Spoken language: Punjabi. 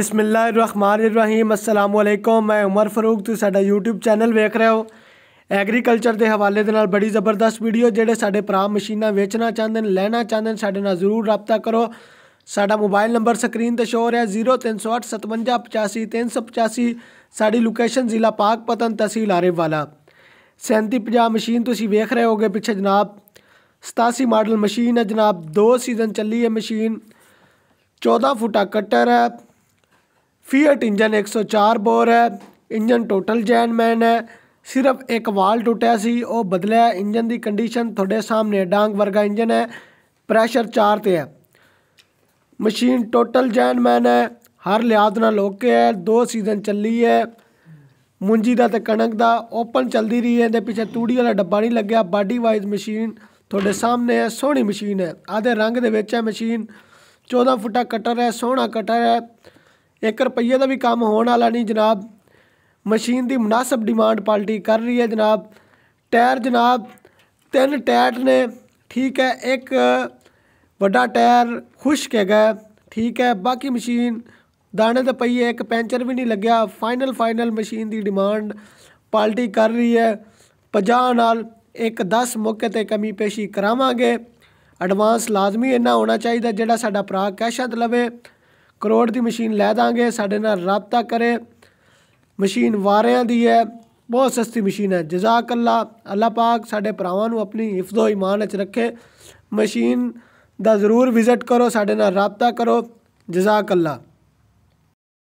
ਅਰ-ਰਹੀਮ ਅਸਲਾਮ ਅਲੈਕੁਮ ਮੈਂ ਉਮਰ ਫਰੂਕ ਤੁਸੀਂ ਸਾਡਾ YouTube ਚੈਨਲ ਵੇਖ ਰਹੇ ਹੋ ਐਗਰੀਕਲਚਰ ਦੇ ਹਵਾਲੇ ਦੇ ਨਾਲ ਬੜੀ ਜ਼ਬਰਦਸਤ ਵੀਡੀਓ ਜਿਹੜੇ ਸਾਡੇ ਭਰਾ ਮਸ਼ੀਨਾਂ ਵੇਚਣਾ ਚਾਹੁੰਦੇ ਨੇ ਲੈਣਾ ਚਾਹੁੰਦੇ ਨੇ ਸਾਡੇ ਨਾਲ ਜ਼ਰੂਰ ਰابطਾ ਕਰੋ ਸਾਡਾ ਮੋਬਾਈਲ ਨੰਬਰ ਸਕਰੀਨ ਤੇ ਸ਼ੋਅ ਰਿਹਾ 0368558385 ਸਾਡੀ ਲੋਕੇਸ਼ਨ ਜ਼ਿਲ੍ਹਾ ਪਾਕਪਤਨ ਤਹਿਸੀਲ ਆਰੇਵਾਲਾ 3750 ਮਸ਼ੀਨ ਤੁਸੀਂ ਵੇਖ ਰਹੇ ਹੋਗੇ ਪਿੱਛੇ ਜਨਾਬ 87 ਮਾਡਲ ਮਸ਼ੀਨ ਹੈ ਜਨਾਬ 2 ਸੀਜ਼ਨ ਚੱਲੀ ਹੈ ਮਸ਼ੀਨ 14 ਫੁੱਟਾ ਕਟਰ ਹੈ ਫੀਐਟ ਇੰਜਨ 104 ਬੋਰ ਹੈ ਇੰਜਨ ਟੋਟਲ ਜੈਨਮੈਨ ਹੈ ਸਿਰਫ ਇੱਕ ਵਾਲ ਟੁੱਟਿਆ ਸੀ ਉਹ ਬਦਲਿਆ ਇੰਜਨ ਦੀ ਕੰਡੀਸ਼ਨ ਤੁਹਾਡੇ ਸਾਹਮਣੇ ਡਾਂਗ ਵਰਗਾ ਇੰਜਨ ਹੈ ਪ੍ਰੈਸ਼ਰ 4 ਤੇ ਹੈ ਮਸ਼ੀਨ ਟੋਟਲ ਜੈਨਮੈਨ ਹੈ ਹਰ ਲਿਹਾਜ਼ ਨਾਲ ਓਕੇ ਹੈ ਦੋ ਸੀਜ਼ਨ ਚੱਲੀ ਹੈ ਮੁੰਜੀ ਦਾ ਤੇ ਕਣਕ ਦਾ ਓਪਨ ਚੱਲਦੀ ਰਹੀ ਹੈ ਇਹਦੇ ਪਿੱਛੇ ਤੂੜੀ ਵਾਲਾ ਡੱਬਾ ਨਹੀਂ ਲੱਗਿਆ ਬਾਡੀ ਵਾਈਜ਼ ਮਸ਼ੀਨ ਤੁਹਾਡੇ ਸਾਹਮਣੇ ਹੈ ਸੋਹਣੀ ਮਸ਼ੀਨ ਹੈ ਆਦੇ ਰੰਗ ਦੇ ਵਿੱਚ ਹੈ ਮਸ਼ੀਨ 14 ਫੁੱਟਾ ਕਟਰ ਹੈ ਸੋਹਣਾ ਕਟਰ ਹੈ 1 ਰੁਪਈਏ ਦਾ ਵੀ ਕੰਮ ਹੋਣ ਵਾਲਾ ਨਹੀਂ ਜਨਾਬ ਮਸ਼ੀਨ ਦੀ ਮناسب ਡਿਮਾਂਡ ਪਾਲਟੀ ਕਰ ਰਹੀ ਹੈ ਜਨਾਬ ਟਾਇਰ ਜਨਾਬ ਤਿੰਨ ਟਾਇਰ ਨੇ ਠੀਕ ਹੈ ਇੱਕ ਵੱਡਾ ਟਾਇਰ ਖੁਸ਼ਕ ਹੈਗਾ ਠੀਕ ਹੈ ਬਾਕੀ ਮਸ਼ੀਨ ਦਾਣੇ ਦੇ ਪਈਏ ਇੱਕ ਪੈਂਚਰ ਵੀ ਨਹੀਂ ਲੱਗਿਆ ਫਾਈਨਲ ਫਾਈਨਲ ਮਸ਼ੀਨ ਦੀ ਡਿਮਾਂਡ ਪਾਲਟੀ ਕਰ ਰਹੀ ਹੈ 50 ਨਾਲ ਇੱਕ 10 ਮੌਕੇ ਤੇ ਕਮੀ ਪੇਸ਼ੀ ਕਰਾਵਾਂਗੇ ਐਡਵਾਂਸ ਲਾਜ਼ਮੀ ਇਹਨਾਂ ਹੋਣਾ ਚਾਹੀਦਾ ਜਿਹੜਾ ਸਾਡਾ ਭਰਾ ਕੈਸ਼ਤ ਲਵੇ ਕਰੋੜ ਦੀ ਮਸ਼ੀਨ ਲੈ ਦਾਂਗੇ ਸਾਡੇ ਨਾਲ ਰਾਬਤਾ ਕਰੇ ਮਸ਼ੀਨ ਵਾਰਿਆਂ ਦੀ ਹੈ ਬਹੁਤ ਸਸਤੀ ਮਸ਼ੀਨ ਹੈ ਜਜ਼ਾਕ ਅੱਲਾ ਅੱਲਾ ਪਾਕ ਸਾਡੇ ਭਰਾਵਾਂ ਨੂੰ ਆਪਣੀ ਹਿਫਜ਼ੋ ਇਮਾਨ ਵਿੱਚ ਰੱਖੇ ਮਸ਼ੀਨ ਦਾ ਜ਼ਰੂਰ ਵਿਜ਼ਿਟ ਕਰੋ ਸਾਡੇ ਨਾਲ ਰਾਬਤਾ ਕਰੋ ਜਜ਼ਾਕ ਅੱਲਾ